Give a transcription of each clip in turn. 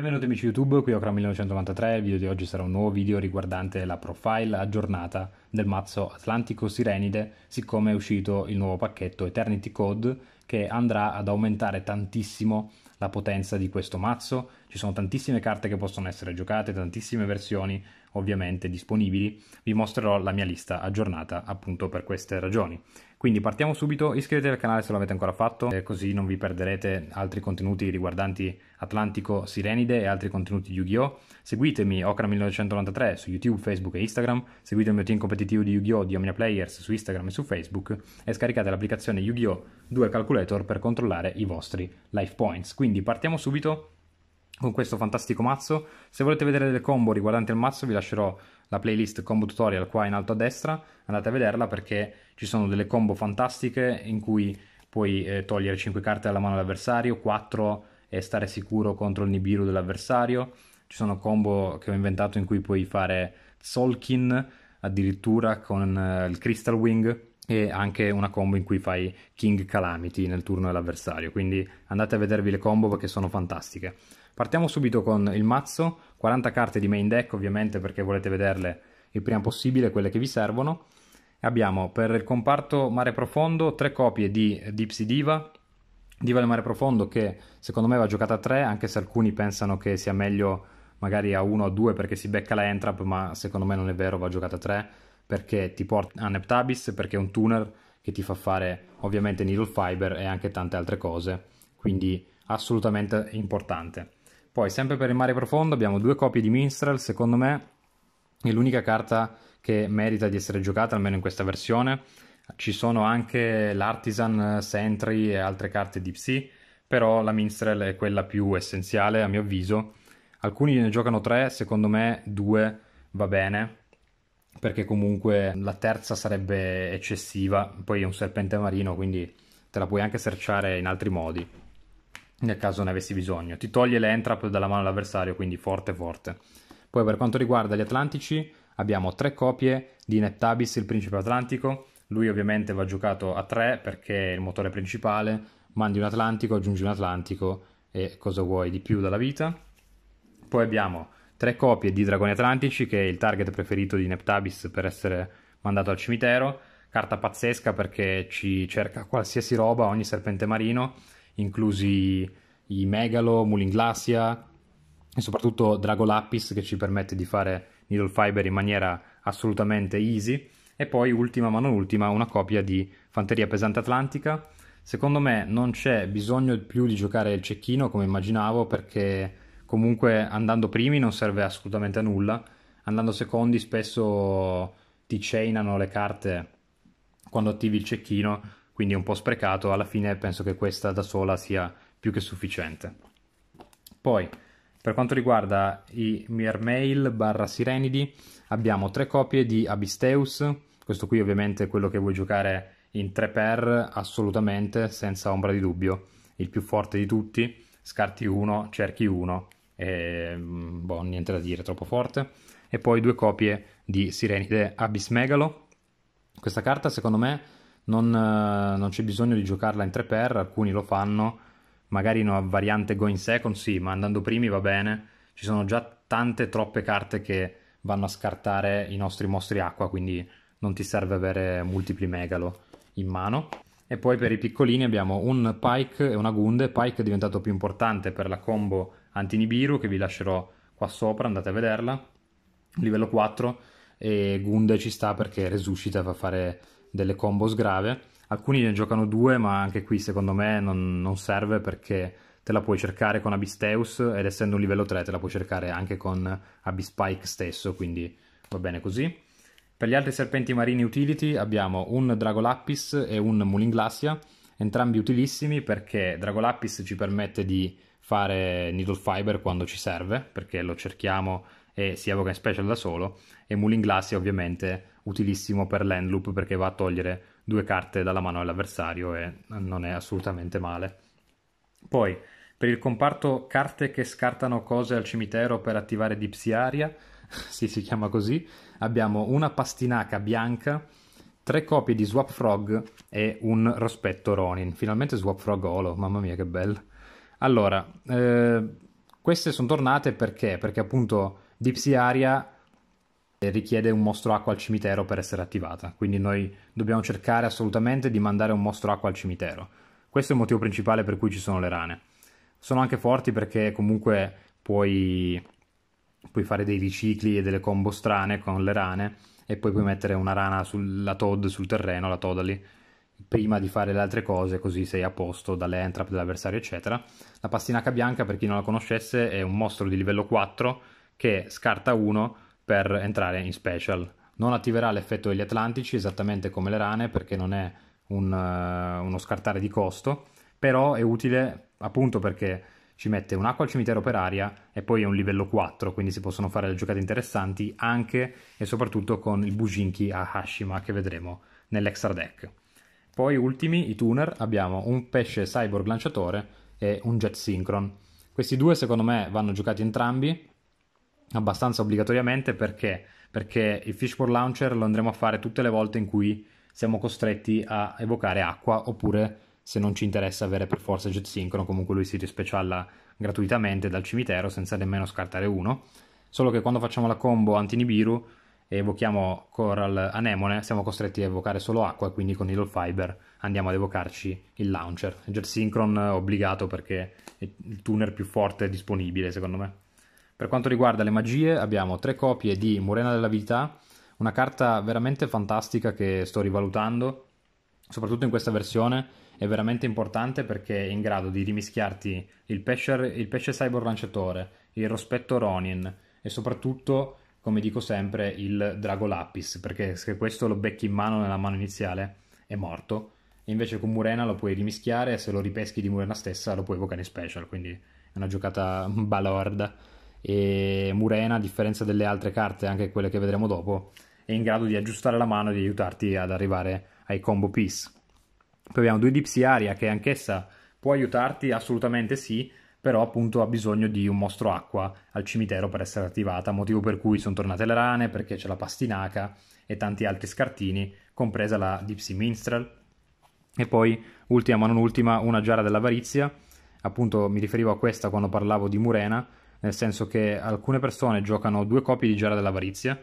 Benvenuti amici YouTube, qui Okra 1993, il video di oggi sarà un nuovo video riguardante la profile aggiornata del mazzo Atlantico Sirenide, siccome è uscito il nuovo pacchetto Eternity Code che andrà ad aumentare tantissimo la potenza di questo mazzo ci sono tantissime carte che possono essere giocate, tantissime versioni ovviamente disponibili. Vi mostrerò la mia lista aggiornata appunto per queste ragioni. Quindi partiamo subito, iscrivetevi al canale se non l'avete ancora fatto, eh, così non vi perderete altri contenuti riguardanti Atlantico Sirenide e altri contenuti di Yu-Gi-Oh! Seguitemi Okra1993 su YouTube, Facebook e Instagram, seguite il mio team competitivo di Yu-Gi-Oh! di Omnia Players su Instagram e su Facebook e scaricate l'applicazione Yu-Gi-Oh! 2 Calculator per controllare i vostri life points. Quindi partiamo subito con questo fantastico mazzo. Se volete vedere delle combo riguardanti il mazzo vi lascerò la playlist combo tutorial qua in alto a destra, andate a vederla perché ci sono delle combo fantastiche in cui puoi eh, togliere 5 carte dalla mano dell'avversario, 4 e stare sicuro contro il Nibiru dell'avversario. Ci sono combo che ho inventato in cui puoi fare Solkin addirittura con eh, il Crystal Wing e anche una combo in cui fai King Calamity nel turno dell'avversario. Quindi andate a vedervi le combo perché sono fantastiche. Partiamo subito con il mazzo, 40 carte di main deck ovviamente perché volete vederle il prima possibile, quelle che vi servono. Abbiamo per il comparto mare profondo 3 copie di Deep Sea Diva, Diva del mare profondo che secondo me va giocata a 3 anche se alcuni pensano che sia meglio magari a 1 o 2 perché si becca la entrap ma secondo me non è vero va giocata a 3 perché ti porta a Neptabis perché è un tuner che ti fa fare ovviamente needle fiber e anche tante altre cose quindi assolutamente importante poi, sempre per il mare profondo, abbiamo due copie di Minstrel. Secondo me è l'unica carta che merita di essere giocata, almeno in questa versione. Ci sono anche l'Artisan Sentry e altre carte di Psy, però la Minstrel è quella più essenziale, a mio avviso. Alcuni ne giocano tre, secondo me due va bene, perché comunque la terza sarebbe eccessiva. Poi è un serpente marino, quindi te la puoi anche serciare in altri modi nel caso ne avessi bisogno. Ti toglie le entrap dalla mano dell'avversario, quindi forte forte. Poi per quanto riguarda gli Atlantici abbiamo tre copie di Neptabis, il principe atlantico. Lui ovviamente va giocato a tre perché è il motore principale. Mandi un Atlantico, aggiungi un Atlantico e cosa vuoi di più dalla vita. Poi abbiamo tre copie di Dragoni Atlantici che è il target preferito di Neptabis per essere mandato al cimitero. Carta pazzesca perché ci cerca qualsiasi roba, ogni serpente marino inclusi i Megalo, Mulinglassia e soprattutto Dragolapis che ci permette di fare Needle Fiber in maniera assolutamente easy. E poi, ultima ma non ultima, una copia di Fanteria Pesante Atlantica. Secondo me non c'è bisogno più di giocare il cecchino come immaginavo perché comunque andando primi non serve assolutamente a nulla, andando secondi spesso ti chainano le carte quando attivi il cecchino quindi è un po' sprecato, alla fine penso che questa da sola sia più che sufficiente. Poi, per quanto riguarda i Mirmail barra Sirenidi, abbiamo tre copie di Abisteus, questo qui ovviamente è quello che vuoi giocare in 3 per assolutamente, senza ombra di dubbio, il più forte di tutti, scarti uno, cerchi uno, e mm, boh, niente da dire, troppo forte. E poi due copie di Sirenide Abismegalo. Questa carta secondo me non, eh, non c'è bisogno di giocarla in 3 per, alcuni lo fanno, magari in una variante going second sì, ma andando primi va bene, ci sono già tante troppe carte che vanno a scartare i nostri mostri acqua, quindi non ti serve avere multipli megalo in mano. E poi per i piccolini abbiamo un Pike e una Gunde, Pike è diventato più importante per la combo anti-Nibiru che vi lascerò qua sopra, andate a vederla, livello 4 e Gunde ci sta perché resuscita e fa fare delle combo sgrave. Alcuni ne giocano due, ma anche qui secondo me non, non serve perché te la puoi cercare con Abisteus ed essendo un livello 3 te la puoi cercare anche con Abispike stesso, quindi va bene così. Per gli altri serpenti marini utility abbiamo un Dragolapis e un Mulinglassia, entrambi utilissimi perché Dragolapis ci permette di fare Needle Fiber quando ci serve, perché lo cerchiamo e sia Vogan Special da solo e Mulling Glass è ovviamente utilissimo per l'end loop perché va a togliere due carte dalla mano all'avversario e non è assolutamente male. Poi per il comparto carte che scartano cose al cimitero per attivare Dipsiaria, si si chiama così, abbiamo una pastinaca bianca, tre copie di Swap Frog e un rospetto Ronin. Finalmente Swap Frog Olo, mamma mia che bello. Allora, eh, queste sono tornate perché? Perché appunto Deep Sea Aria eh, richiede un mostro acqua al cimitero per essere attivata, quindi noi dobbiamo cercare assolutamente di mandare un mostro acqua al cimitero. Questo è il motivo principale per cui ci sono le rane. Sono anche forti perché comunque puoi, puoi fare dei ricicli e delle combo strane con le rane e poi puoi mettere una rana sulla Todd sul terreno, la Todali, prima di fare le altre cose, così sei a posto dalle entrap dell'avversario, eccetera. La pastinaca bianca, per chi non la conoscesse, è un mostro di livello 4 che scarta uno per entrare in special. Non attiverà l'effetto degli Atlantici esattamente come le rane perché non è un, uh, uno scartare di costo, però è utile appunto perché ci mette un'acqua al cimitero per aria e poi è un livello 4, quindi si possono fare le giocate interessanti anche e soprattutto con il Bujinki a Hashima che vedremo nell'extra deck. Poi ultimi, i tuner, abbiamo un pesce cyborg lanciatore e un jet synchron. Questi due secondo me vanno giocati entrambi abbastanza obbligatoriamente perché? Perché il fishbowl launcher lo andremo a fare tutte le volte in cui siamo costretti a evocare acqua oppure se non ci interessa avere per forza jet synchrono, comunque lui si rispecialla gratuitamente dal cimitero senza nemmeno scartare uno. Solo che quando facciamo la combo anti-Nibiru e evochiamo Coral Anemone, siamo costretti a evocare solo acqua, quindi con Needle Fiber andiamo ad evocarci il launcher. Jet Synchron obbligato perché è il tuner più forte disponibile, secondo me. Per quanto riguarda le magie, abbiamo tre copie di Murena della Vita, una carta veramente fantastica che sto rivalutando, soprattutto in questa versione, è veramente importante perché è in grado di rimischiarti il pesce, il pesce cyber lanciatore, il rospetto Ronin e soprattutto, come dico sempre, il drago lapis, perché se questo lo becchi in mano nella mano iniziale è morto, e invece con Murena lo puoi rimischiare e se lo ripeschi di Murena stessa lo puoi evocare in special, quindi è una giocata balorda e Murena, a differenza delle altre carte, anche quelle che vedremo dopo, è in grado di aggiustare la mano e di aiutarti ad arrivare ai combo piece. Poi abbiamo due Dipsy Aria che anch'essa può aiutarti, assolutamente sì, però appunto ha bisogno di un mostro acqua al cimitero per essere attivata, motivo per cui sono tornate le rane, perché c'è la pastinaca e tanti altri scartini, compresa la Dipsy Minstrel. E poi, ultima ma non ultima, una giara dell'avarizia, appunto mi riferivo a questa quando parlavo di Murena, nel senso che alcune persone giocano due copie di Giara dell'Avarizia,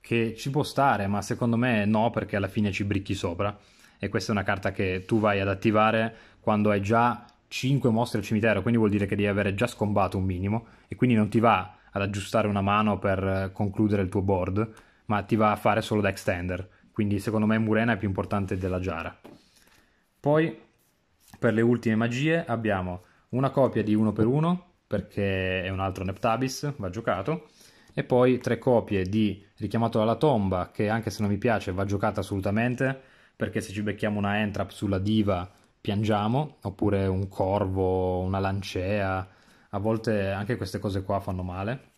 che ci può stare, ma secondo me no, perché alla fine ci bricchi sopra. E questa è una carta che tu vai ad attivare quando hai già 5 mostre al cimitero, quindi vuol dire che devi avere già scombato un minimo, e quindi non ti va ad aggiustare una mano per eh, concludere il tuo board, ma ti va a fare solo da extender. Quindi secondo me Murena è più importante della Giara. Poi, per le ultime magie, abbiamo una copia di 1x1 perché è un altro Neptabis, va giocato. E poi tre copie di Richiamato dalla tomba, che anche se non mi piace va giocata assolutamente, perché se ci becchiamo una entrap sulla diva piangiamo, oppure un corvo, una lancea, a volte anche queste cose qua fanno male.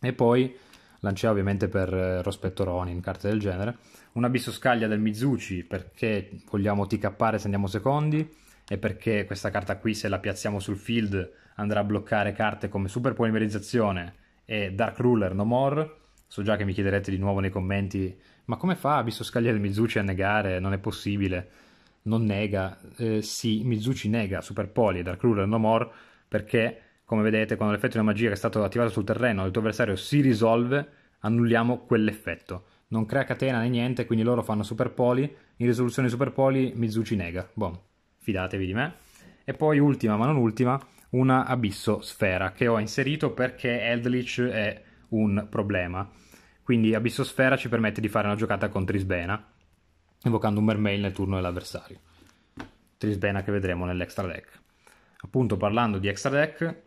E poi lancea ovviamente per eh, Rospetto Ronin, carte del genere. Un abisso scaglia del Mizucci perché vogliamo TK se andiamo secondi è perché questa carta qui se la piazziamo sul field andrà a bloccare carte come Super Polimerizzazione e Dark Ruler No More. So già che mi chiederete di nuovo nei commenti, ma come fa Abisso Scagliere Mizucci a negare? Non è possibile. Non nega. Eh, sì, Mizucci nega Super Poli e Dark Ruler No More perché, come vedete, quando l'effetto di una magia che è stato attivato sul terreno del tuo avversario si risolve, annulliamo quell'effetto non crea catena né niente, quindi loro fanno Super Poli. In risoluzione Super Poli, Mizucci nega. Boom fidatevi di me. E poi ultima ma non ultima, una abisso sfera che ho inserito perché Eldritch è un problema. Quindi abisso sfera ci permette di fare una giocata con Trisbena, evocando un mermail nel turno dell'avversario. Trisbena che vedremo nell'extra deck. Appunto parlando di extra deck,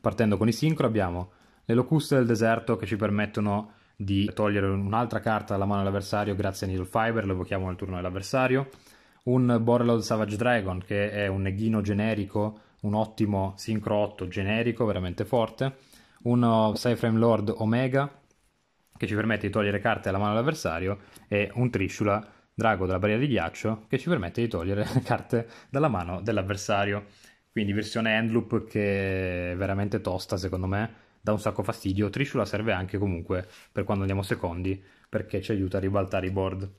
partendo con i sincro abbiamo le locuste del deserto che ci permettono di togliere un'altra carta dalla mano dell'avversario grazie a Needle Fiber, lo evochiamo nel turno dell'avversario un Borrelod Savage Dragon che è un neghino generico, un ottimo Synchro 8 generico, veramente forte, uno Cyframe Lord Omega che ci permette di togliere carte alla mano dell'avversario e un Trishula Drago della barriera di ghiaccio che ci permette di togliere carte dalla mano dell'avversario. Quindi versione endloop che è veramente tosta secondo me, dà un sacco fastidio. Trishula serve anche comunque per quando andiamo secondi perché ci aiuta a ribaltare i board.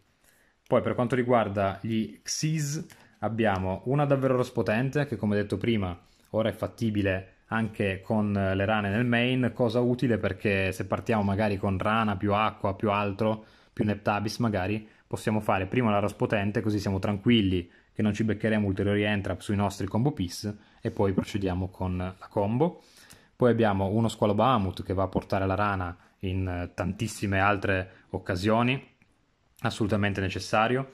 Poi per quanto riguarda gli Xyz abbiamo una davvero rospotente che come detto prima ora è fattibile anche con le rane nel main, cosa utile perché se partiamo magari con rana più acqua più altro, più Neptabis magari, possiamo fare prima la rospotente così siamo tranquilli che non ci beccheremo ulteriori entrap sui nostri combo piece e poi procediamo con la combo. Poi abbiamo uno squalo Bahamut che va a portare la rana in tantissime altre occasioni assolutamente necessario,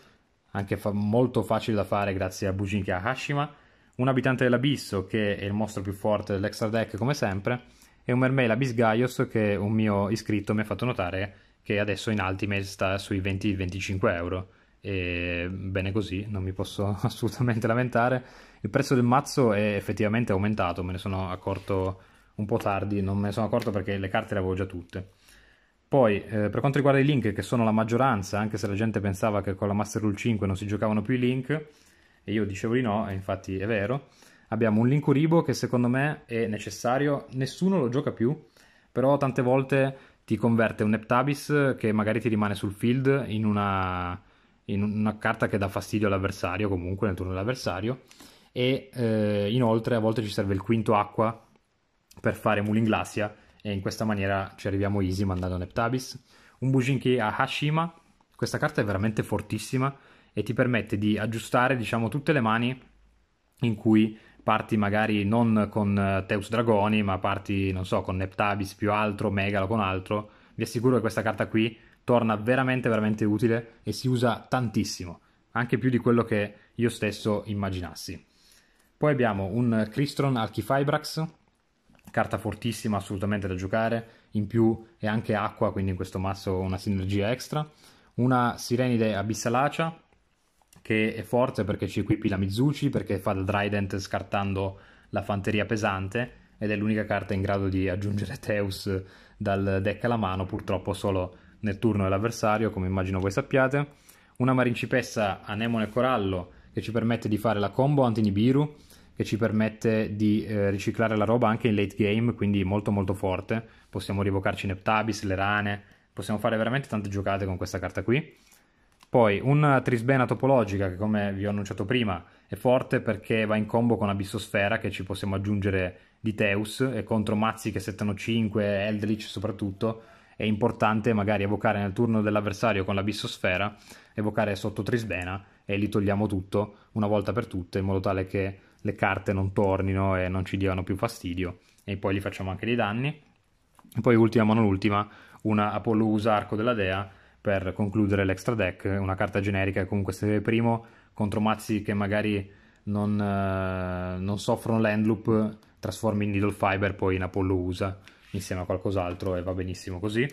anche fa- molto facile da fare grazie a Bujinki Hashima, un abitante dell'abisso che è il mostro più forte dell'extra deck come sempre, e un mermail Gaios che un mio iscritto mi ha fatto notare che adesso in Ultimate sta sui 20-25 euro. E bene così, non mi posso assolutamente lamentare. Il prezzo del mazzo è effettivamente aumentato, me ne sono accorto un po' tardi, non me ne sono accorto perché le carte le avevo già tutte. Poi, eh, per quanto riguarda i link, che sono la maggioranza, anche se la gente pensava che con la Master Rule 5 non si giocavano più i link, e io dicevo di no, e infatti è vero, abbiamo un link Uribo che secondo me è necessario, nessuno lo gioca più, però tante volte ti converte un Neptabis che magari ti rimane sul field in una, in una carta che dà fastidio all'avversario, comunque nel turno dell'avversario, e eh, inoltre a volte ci serve il quinto acqua per fare Mulinglassia, Glacia e in questa maniera ci arriviamo easy mandando Neptabis. Un Bujinki a Hashima, questa carta è veramente fortissima e ti permette di aggiustare diciamo tutte le mani in cui parti magari non con eh, Teus Dragoni ma parti non so con Neptabis più altro, Megalo con altro. Vi assicuro che questa carta qui torna veramente veramente utile e si usa tantissimo, anche più di quello che io stesso immaginassi. Poi abbiamo un Cristron Archifibrax carta fortissima assolutamente da giocare, in più è anche acqua, quindi in questo mazzo una sinergia extra. Una Sirenide Abissalacia, che è forte perché ci equipi la Mizuchi, perché fa da Drydent scartando la fanteria pesante, ed è l'unica carta in grado di aggiungere Teus dal deck alla mano, purtroppo solo nel turno dell'avversario, come immagino voi sappiate. Una Marincipessa Anemone Corallo, che ci permette di fare la combo anti-Nibiru che ci permette di eh, riciclare la roba anche in late game, quindi molto molto forte. Possiamo rivocarci Neptabis, le rane, possiamo fare veramente tante giocate con questa carta qui. Poi una Trisbena topologica che come vi ho annunciato prima è forte perché va in combo con Abissosfera che ci possiamo aggiungere di Teus e contro mazzi che settano 5, Eldritch soprattutto è importante magari evocare nel turno dell'avversario con l'Abyssosfera, evocare sotto Trisbena e li togliamo tutto una volta per tutte in modo tale che le carte non tornino e non ci diano più fastidio e poi gli facciamo anche dei danni. E poi ultima ma non ultima, una Apollo usa Arco della Dea per concludere l'extra deck, una carta generica che comunque se primo contro mazzi che magari non, eh, non soffrono land loop, trasformi in Needle Fiber poi in Apollo usa insieme a qualcos'altro e va benissimo così.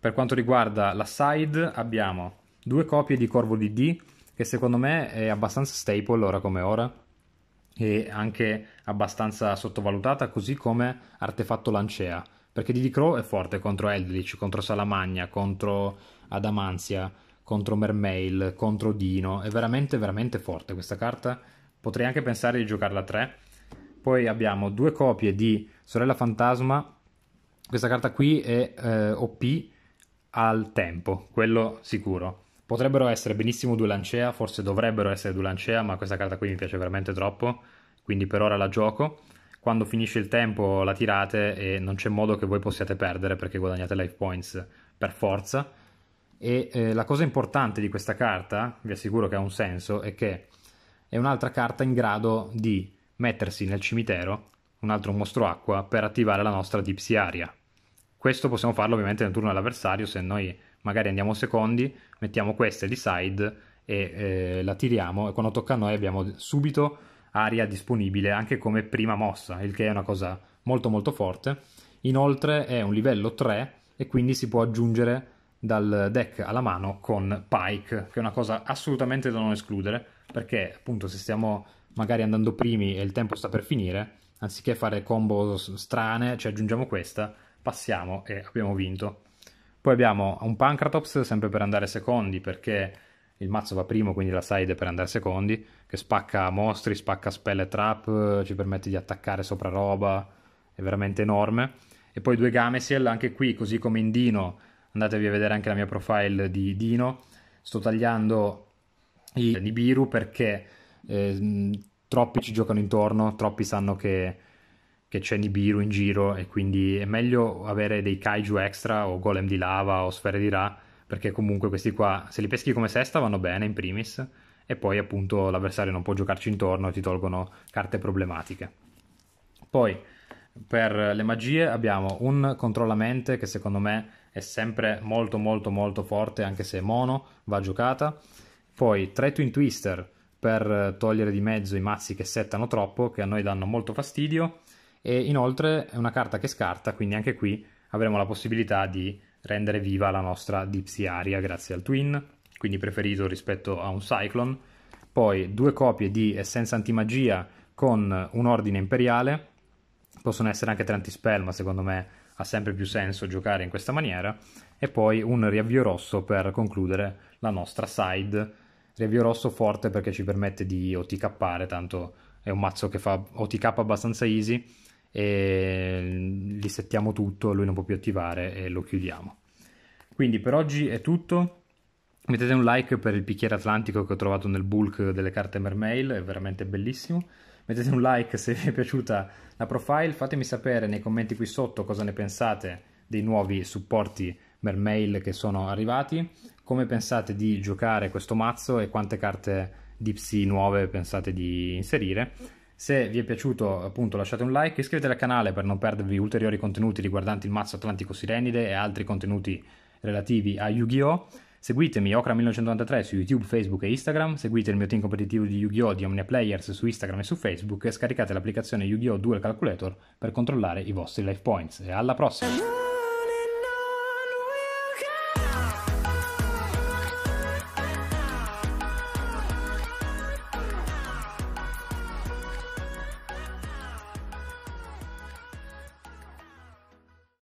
Per quanto riguarda la side abbiamo due copie di Corvo DD che secondo me è abbastanza staple ora come ora e anche abbastanza sottovalutata, così come Artefatto Lancea, perché Didi Crow è forte contro Eldritch, contro Salamagna, contro Adamanzia, contro Mermail, contro Dino, è veramente veramente forte questa carta, potrei anche pensare di giocarla a 3. Poi abbiamo due copie di Sorella Fantasma, questa carta qui è eh, OP al tempo, quello sicuro Potrebbero essere benissimo due Lancea, forse dovrebbero essere due Lancea, ma questa carta qui mi piace veramente troppo, quindi per ora la gioco. Quando finisce il tempo la tirate e non c'è modo che voi possiate perdere perché guadagnate life points per forza. E eh, la cosa importante di questa carta, vi assicuro che ha un senso, è che è un'altra carta in grado di mettersi nel cimitero, un altro mostro acqua, per attivare la nostra Dipsy Aria. Questo possiamo farlo ovviamente nel turno dell'avversario se noi magari andiamo secondi, mettiamo queste di side e eh, la tiriamo e quando tocca a noi abbiamo subito aria disponibile anche come prima mossa, il che è una cosa molto molto forte. Inoltre è un livello 3 e quindi si può aggiungere dal deck alla mano con Pike, che è una cosa assolutamente da non escludere, perché appunto se stiamo magari andando primi e il tempo sta per finire, anziché fare combo strane, ci aggiungiamo questa, passiamo e abbiamo vinto. Poi abbiamo un Pancratops sempre per andare secondi perché il mazzo va primo, quindi la side è per andare secondi, che spacca mostri, spacca spell e trap, ci permette di attaccare sopra roba, è veramente enorme. E poi due Gamesiel, anche qui, così come in Dino, andatevi a vedere anche la mia profile di Dino, sto tagliando i Nibiru perché eh, troppi ci giocano intorno, troppi sanno che che c'è Nibiru in giro e quindi è meglio avere dei kaiju extra o golem di lava o sfere di ra perché comunque questi qua se li peschi come sesta vanno bene in primis e poi appunto l'avversario non può giocarci intorno e ti tolgono carte problematiche. Poi per le magie abbiamo un controllamente che secondo me è sempre molto molto molto forte anche se è mono, va giocata. Poi tre Twin Twister per togliere di mezzo i mazzi che settano troppo, che a noi danno molto fastidio e inoltre è una carta che scarta, quindi anche qui avremo la possibilità di rendere viva la nostra Dipsy Aria grazie al Twin, quindi preferito rispetto a un Cyclone. Poi due copie di Essenza Antimagia con un Ordine Imperiale, possono essere anche tre antispell, ma secondo me ha sempre più senso giocare in questa maniera. E poi un riavvio rosso per concludere la nostra side. Riavvio rosso forte perché ci permette di OTK, tanto è un mazzo che fa OTK abbastanza easy e gli mm, settiamo tutto, lui non può più attivare e lo chiudiamo. Quindi per oggi è tutto. Mettete un like per il bicchiere atlantico che ho trovato nel bulk delle carte Mermail, è veramente bellissimo. Mettete un like se vi è piaciuta la profile, fatemi sapere nei commenti qui sotto cosa ne pensate dei nuovi supporti Mermail che sono arrivati, come pensate di giocare questo mazzo e quante carte Deep Sea nuove pensate di inserire se vi è piaciuto, appunto, lasciate un like, iscrivetevi al canale per non perdervi ulteriori contenuti riguardanti il mazzo Atlantico Sirenide e altri contenuti relativi a Yu-Gi-Oh! Seguitemi Okra1993 su YouTube, Facebook e Instagram, seguite il mio team competitivo di Yu-Gi-Oh! di Omnia Players su Instagram e su Facebook e scaricate l'applicazione Yu-Gi-Oh! Duel Calculator per controllare i vostri life points. E alla prossima!